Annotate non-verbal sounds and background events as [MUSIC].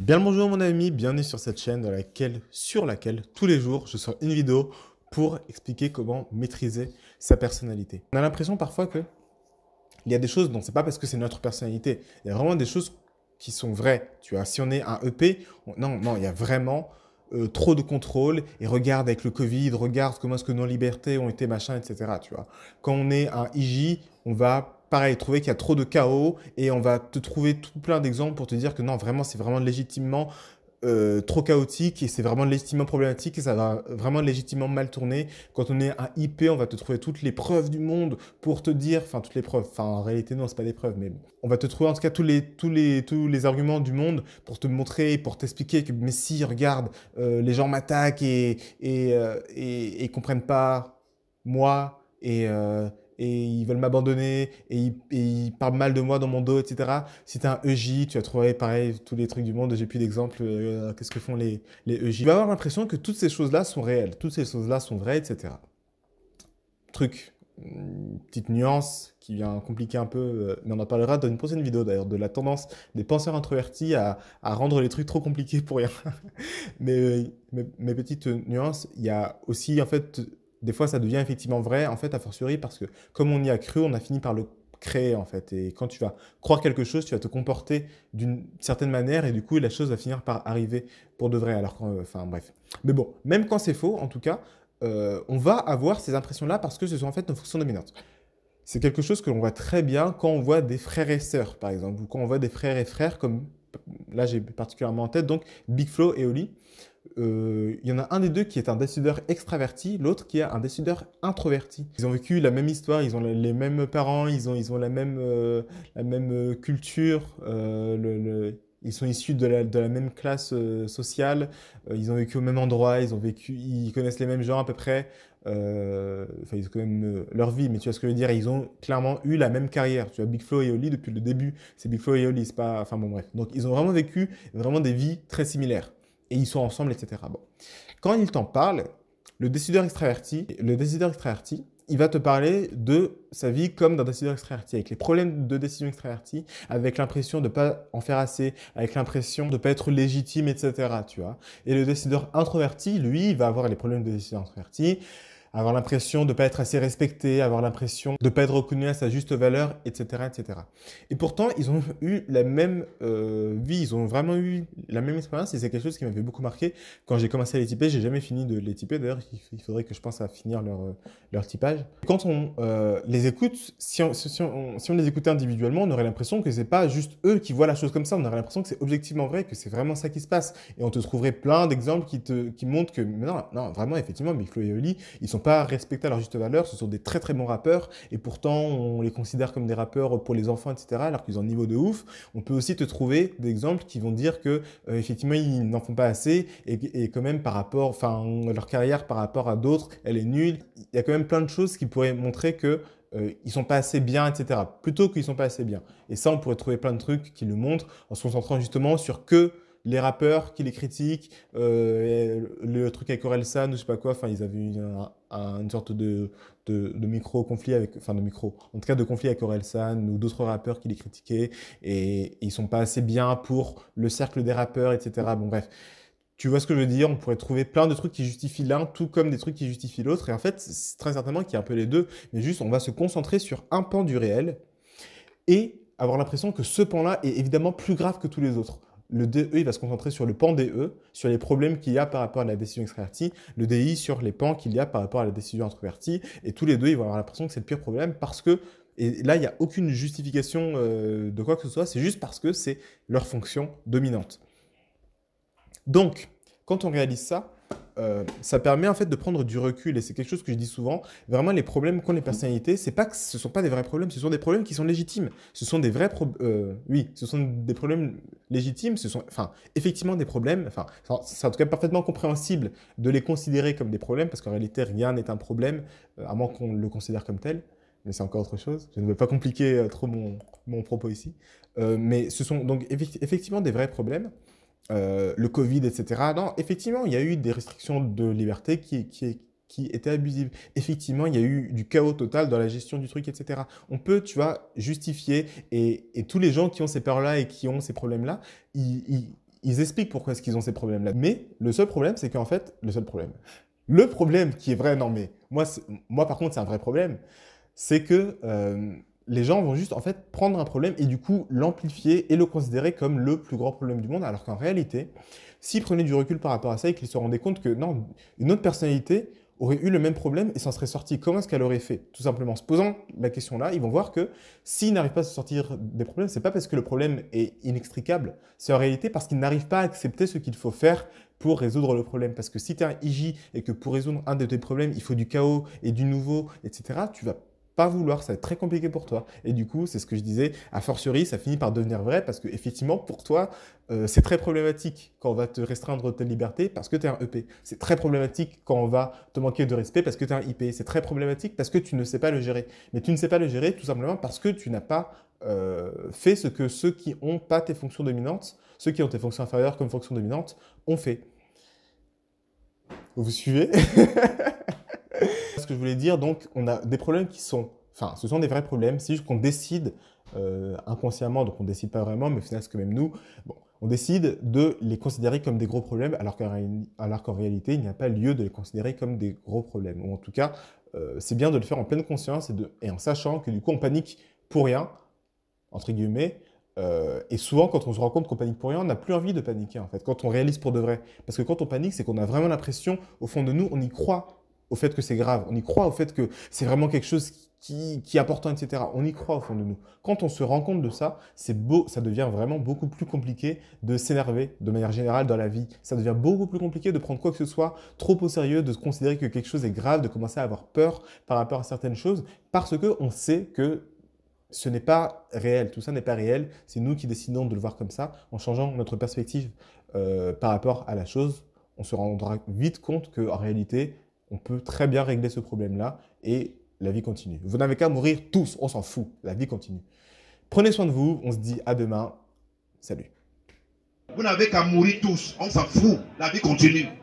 Bien le bonjour mon ami, bienvenue sur cette chaîne dans laquelle, sur laquelle tous les jours je sors une vidéo pour expliquer comment maîtriser sa personnalité. On a l'impression parfois que il y a des choses dont c'est pas parce que c'est notre personnalité, il y a vraiment des choses qui sont vraies. Tu as si on est un EP, non non, il y a vraiment euh, trop de contrôle et regarde avec le Covid, regarde comment est-ce que nos libertés ont été machin, etc. Tu vois. Quand on est un IJ, on va pareil, trouver qu'il y a trop de chaos et on va te trouver tout plein d'exemples pour te dire que non, vraiment, c'est vraiment légitimement euh, trop chaotique et c'est vraiment légitimement problématique et ça va vraiment légitimement mal tourner. Quand on est un IP, on va te trouver toutes les preuves du monde pour te dire, enfin toutes les preuves, enfin en réalité non, c'est pas des preuves, mais on va te trouver en tout cas tous les, tous les, les arguments du monde pour te montrer, pour t'expliquer que mais si, regarde, euh, les gens m'attaquent euh, et, et, comprennent pas moi et et ils veulent m'abandonner et ils, parlent mal de moi dans mon dos, etc. Si tu un EJ, tu as trouvé pareil tous les trucs du monde, j'ai plus d'exemple, euh, qu'est-ce que font les, les EJ. Tu vas avoir l'impression que toutes ces choses-là sont réelles, toutes ces choses-là sont vraies, etc. Truc, petite nuance qui vient compliquer un peu, euh, mais on en parlera dans une prochaine vidéo d'ailleurs, de la tendance des penseurs introvertis à, à rendre les trucs trop compliqués pour rien. [LAUGHS] mais euh, mes petites nuances, il y a aussi en fait des fois, ça devient effectivement vrai, en fait, a fortiori, parce que comme on y a cru, on a fini par le créer, en fait. Et quand tu vas croire quelque chose, tu vas te comporter d'une certaine manière, et du coup, la chose va finir par arriver pour de vrai. Alors, euh, enfin, bref. Mais bon, même quand c'est faux, en tout cas, euh, on va avoir ces impressions-là parce que ce sont en fait nos fonctions dominantes. C'est quelque chose que l'on voit très bien quand on voit des frères et sœurs, par exemple, ou quand on voit des frères et frères, comme là j'ai particulièrement en tête, donc Big Flow et Oli. Euh, il y en a un des deux qui est un décideur extraverti, l'autre qui est un décideur introverti. Ils ont vécu la même histoire, ils ont les mêmes parents, ils ont, ils ont la, même, euh, la même euh, culture, ils sont issus de la, même classe sociale, ils ont vécu au même endroit, ils ont vécu, ils connaissent les mêmes gens à peu près. Enfin, ils ont quand même leur vie, mais tu vois ce que je veux dire. Ils ont clairement eu la même carrière. Tu vois, Big Flo et Oli depuis le début, c'est Big Flo et Oli, c'est pas. Enfin bon, bref. Donc, ils ont vraiment vécu vraiment des vies très similaires et ils sont ensemble, etc. Bon. Quand il t'en parle, le décideur extraverti, le décideur extraverti, il va te parler de sa vie comme d'un décideur extraverti, avec les problèmes de décision extraverti, avec l'impression de ne pas en faire assez, avec l'impression de ne pas être légitime, etc. Tu vois. Et le décideur introverti, lui, il va avoir les problèmes de décideur introverti, avoir l'impression de ne pas être assez respecté, avoir l'impression de ne pas être reconnu à sa juste valeur, etc., etc. Et pourtant, ils ont eu la même euh, vie, ils ont vraiment eu la même expérience et c'est quelque chose qui m'avait beaucoup marqué quand j'ai commencé à les typer. J'ai jamais fini de les typer. D'ailleurs, il faudrait que je pense à finir leur, euh, leur typage. Quand on euh, les écoute, si on, si, on, les écoutait individuellement, on aurait l'impression que c'est pas juste eux qui voient la chose comme ça. On aurait l'impression que c'est objectivement vrai, que c'est vraiment ça qui se passe. Et on te trouverait plein d'exemples qui te qui montrent que non, non, vraiment, effectivement, Biflo et Oli, ils sont pas respectés à leur juste valeur. Ce sont des très très bons rappeurs et pourtant on les considère comme des rappeurs pour les enfants, etc. Alors qu'ils ont un niveau de ouf. On peut aussi te trouver des exemples qui vont dire que euh, effectivement ils n'en font pas assez et, et quand même par rapport, enfin leur carrière par rapport à d'autres, elle est nulle. Il y a quand même plein de choses qui pourraient montrer que ne euh, ils sont pas assez bien, etc. Plutôt qu'ils sont pas assez bien. Et ça, on pourrait trouver plein de trucs qui le montrent en se concentrant justement sur que les rappeurs qui les critiquent, euh, le truc avec Orelsan, je sais pas quoi, enfin ils avaient une, sorte de, micro-conflit avec, enfin de micro, en tout cas de conflit avec Orelsan ou d'autres rappeurs qui les critiquaient et ils sont pas assez bien pour le cercle des rappeurs, etc. Bon bref. Tu vois ce que je veux dire On pourrait trouver plein de trucs qui justifient l'un, tout comme des trucs qui justifient l'autre. Et en fait, c'est très certainement qu'il y a un peu les deux. Mais juste, on va se concentrer sur un pan du réel et avoir l'impression que ce pan-là est évidemment plus grave que tous les autres le DE, il va se concentrer sur le pan DE, sur les problèmes qu'il y a par rapport à la décision extravertie, le DI sur les pans qu'il y a par rapport à la décision introvertie, et tous les deux, ils vont avoir l'impression que c'est le pire problème parce que, et là, il n'y a aucune justification euh, de quoi que ce soit, c'est juste parce que c'est leur fonction dominante. Donc, quand on réalise ça, euh, ça permet en fait de prendre du recul et c'est quelque chose que je dis souvent. Vraiment, les problèmes qu'ont les mm. personnalités, c'est pas que ce sont pas des vrais problèmes, ce sont des problèmes qui sont légitimes. Ce sont des vrais euh, oui, ce sont des problèmes légitimes. Ce sont, enfin, effectivement des problèmes. Enfin, c'est en tout cas parfaitement compréhensible de les considérer comme des problèmes parce qu'en réalité, rien n'est un problème euh, à moins qu'on le considère comme tel mais c'est encore autre chose. Je ne veux pas compliquer trop mon, mon propos ici. mais ce sont donc effectivement des vrais problèmes. Euh, le Covid, etc. Non, effectivement, il y a eu des restrictions de liberté qui, qui, étaient abusives. Effectivement, il y a eu du chaos total dans la gestion du truc, etc. On peut, tu vois, justifier, et, tous les gens qui ont ces peurs-là et qui ont ces problèmes-là, ils, expliquent pourquoi est-ce qu'ils ont ces problèmes-là. Mais le seul problème, c'est qu'en fait, le seul problème, le problème qui est vrai, non mais moi, moi par contre, c'est un vrai problème, c'est que euh, les gens vont juste en fait prendre un problème et du coup l'amplifier et le considérer comme le plus grand problème du monde, alors qu'en réalité, s'ils prenaient du recul par rapport à ça et qu'ils se rendaient compte que non, une autre personnalité aurait eu le même problème et s'en serait sorti comment est-ce qu'elle aurait fait Tout simplement se posant la question là, ils vont voir que s'ils n'arrivent pas à se sortir des problèmes, c'est pas parce que le problème est inextricable, c'est en réalité parce qu'ils n'arrivent pas à accepter ce qu'il faut faire pour résoudre le problème. Parce que si tu es un IJ et que pour résoudre un de tes problèmes, il faut du chaos et du nouveau, etc., tu vas pas vouloir, ça va être très compliqué pour toi. Et du coup, c'est ce que je disais, à fortiori, ça finit par devenir vrai parce que effectivement, pour toi, euh, c'est très problématique quand on va te restreindre tes libertés parce que tu es un EP. C'est très problématique quand on va te manquer de respect parce que tu es un IP. C'est très problématique parce que tu ne sais pas le gérer. Mais tu ne sais pas le gérer tout simplement parce que tu n'as pas euh, fait ce que ceux qui ont pas tes fonctions dominantes, ceux qui ont tes fonctions inférieures comme fonctions dominantes, ont fait. Vous suivez [LAUGHS] que je voulais dire. Donc, on a des problèmes qui sont, enfin, ce sont des vrais problèmes. C'est juste qu'on décide euh, inconsciemment, donc on décide pas vraiment, mais finalement, c'est quand même nous. Bon, on décide de les considérer comme des gros problèmes, alors qu'en réalité, il n'y a pas lieu de les considérer comme des gros problèmes. Ou en tout cas, euh, c'est bien de le faire en pleine conscience et, de, et, en sachant que du coup, on panique pour rien, entre guillemets. Euh, et souvent, quand on se rend compte qu'on panique pour rien, on n'a plus envie de paniquer, en fait, quand on réalise pour de vrai. Parce que quand on panique, c'est qu'on a vraiment l'impression, au fond de nous, on y croit au fait que c'est grave, on y croit au fait que c'est vraiment quelque chose qui, qui est important, etc. On y croit au fond de nous. Quand on se rend compte de ça, c'est beau, ça devient vraiment beaucoup plus compliqué de s'énerver de manière générale dans la vie. Ça devient beaucoup plus compliqué de prendre quoi que ce soit trop au sérieux, de considérer que quelque chose est grave, de commencer à avoir peur par rapport à certaines choses, parce que on sait que ce n'est pas réel, tout ça n'est pas réel, c'est nous qui décidons de le voir comme ça, en changeant notre perspective euh, par rapport à la chose, on se rendra vite compte qu'en réalité, on peut très bien régler ce problème-là et la vie continue. Vous n'avez qu'à mourir tous, on s'en fout, la vie continue. Prenez soin de vous, on se dit à demain, salut. Vous n'avez qu'à mourir tous, on s'en fout, la vie continue.